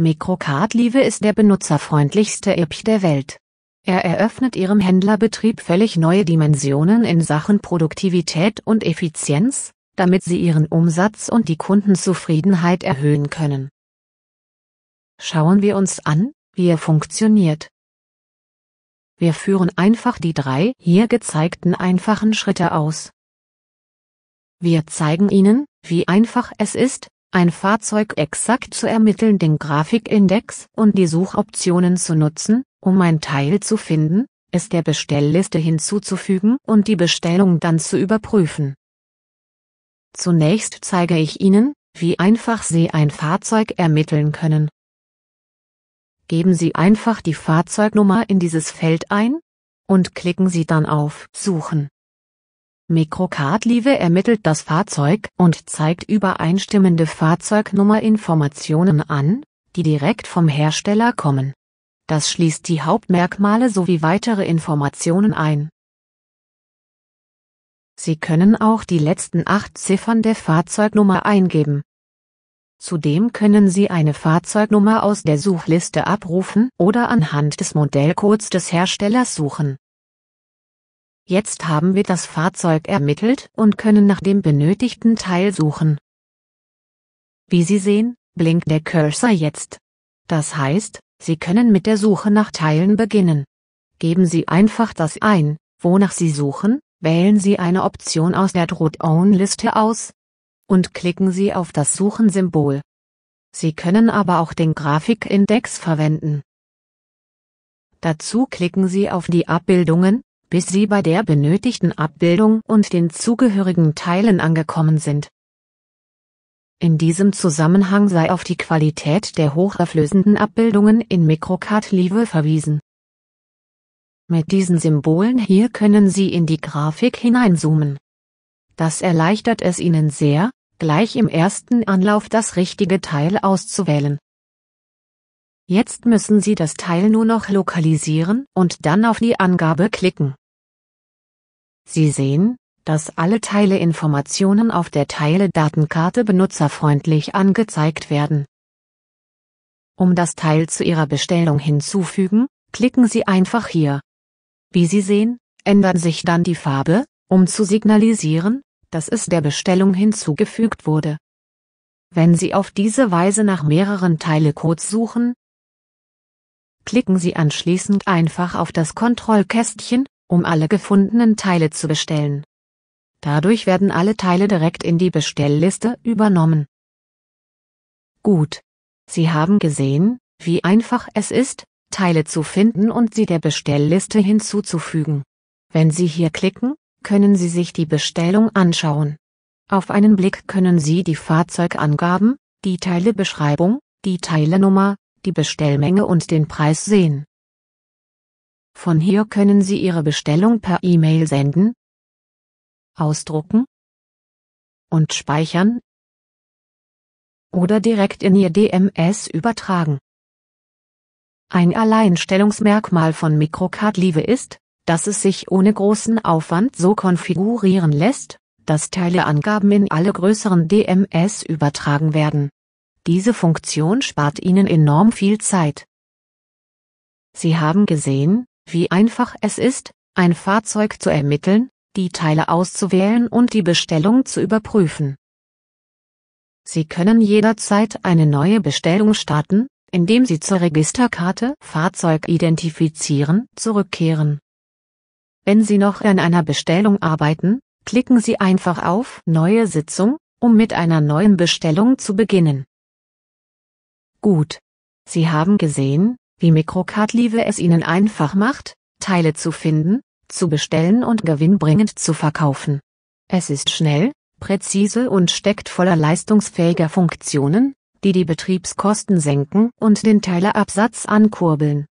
Microcard Live ist der benutzerfreundlichste App der Welt. Er eröffnet Ihrem Händlerbetrieb völlig neue Dimensionen in Sachen Produktivität und Effizienz, damit Sie Ihren Umsatz und die Kundenzufriedenheit erhöhen können. Schauen wir uns an, wie er funktioniert. Wir führen einfach die drei hier gezeigten einfachen Schritte aus. Wir zeigen Ihnen, wie einfach es ist, ein Fahrzeug exakt zu ermitteln, den Grafikindex und die Suchoptionen zu nutzen, um ein Teil zu finden, es der Bestellliste hinzuzufügen und die Bestellung dann zu überprüfen. Zunächst zeige ich Ihnen, wie einfach Sie ein Fahrzeug ermitteln können. Geben Sie einfach die Fahrzeugnummer in dieses Feld ein und klicken Sie dann auf Suchen. Mikrocard-Live ermittelt das Fahrzeug und zeigt übereinstimmende Fahrzeugnummerinformationen an, die direkt vom Hersteller kommen. Das schließt die Hauptmerkmale sowie weitere Informationen ein. Sie können auch die letzten acht Ziffern der Fahrzeugnummer eingeben. Zudem können Sie eine Fahrzeugnummer aus der Suchliste abrufen oder anhand des Modellcodes des Herstellers suchen. Jetzt haben wir das Fahrzeug ermittelt und können nach dem benötigten Teil suchen. Wie Sie sehen, blinkt der Cursor jetzt. Das heißt, Sie können mit der Suche nach Teilen beginnen. Geben Sie einfach das ein, wonach Sie suchen, wählen Sie eine Option aus der Dropdown-Liste aus und klicken Sie auf das Suchensymbol. Sie können aber auch den Grafikindex verwenden. Dazu klicken Sie auf die Abbildungen, bis sie bei der benötigten Abbildung und den zugehörigen Teilen angekommen sind. In diesem Zusammenhang sei auf die Qualität der hochauflösenden Abbildungen in Microcard Live verwiesen. Mit diesen Symbolen hier können Sie in die Grafik hineinzoomen. Das erleichtert es Ihnen sehr, gleich im ersten Anlauf das richtige Teil auszuwählen. Jetzt müssen Sie das Teil nur noch lokalisieren und dann auf die Angabe klicken. Sie sehen, dass alle Teileinformationen auf der Teile-Datenkarte benutzerfreundlich angezeigt werden. Um das Teil zu Ihrer Bestellung hinzufügen, klicken Sie einfach hier. Wie Sie sehen, ändert sich dann die Farbe, um zu signalisieren, dass es der Bestellung hinzugefügt wurde. Wenn Sie auf diese Weise nach mehreren Teilecodes suchen, klicken Sie anschließend einfach auf das Kontrollkästchen um alle gefundenen Teile zu bestellen. Dadurch werden alle Teile direkt in die Bestellliste übernommen. Gut. Sie haben gesehen, wie einfach es ist, Teile zu finden und sie der Bestellliste hinzuzufügen. Wenn Sie hier klicken, können Sie sich die Bestellung anschauen. Auf einen Blick können Sie die Fahrzeugangaben, die Teilebeschreibung, die Teilenummer, die Bestellmenge und den Preis sehen. Von hier können Sie Ihre Bestellung per E-Mail senden, ausdrucken und speichern oder direkt in Ihr DMS übertragen. Ein Alleinstellungsmerkmal von Microcard Live ist, dass es sich ohne großen Aufwand so konfigurieren lässt, dass Teileangaben in alle größeren DMS übertragen werden. Diese Funktion spart Ihnen enorm viel Zeit. Sie haben gesehen, wie einfach es ist, ein Fahrzeug zu ermitteln, die Teile auszuwählen und die Bestellung zu überprüfen. Sie können jederzeit eine neue Bestellung starten, indem Sie zur Registerkarte Fahrzeug identifizieren zurückkehren. Wenn Sie noch an einer Bestellung arbeiten, klicken Sie einfach auf Neue Sitzung, um mit einer neuen Bestellung zu beginnen. Gut. Sie haben gesehen, wie Mikrocard-Live es ihnen einfach macht, Teile zu finden, zu bestellen und gewinnbringend zu verkaufen. Es ist schnell, präzise und steckt voller leistungsfähiger Funktionen, die die Betriebskosten senken und den Teilerabsatz ankurbeln.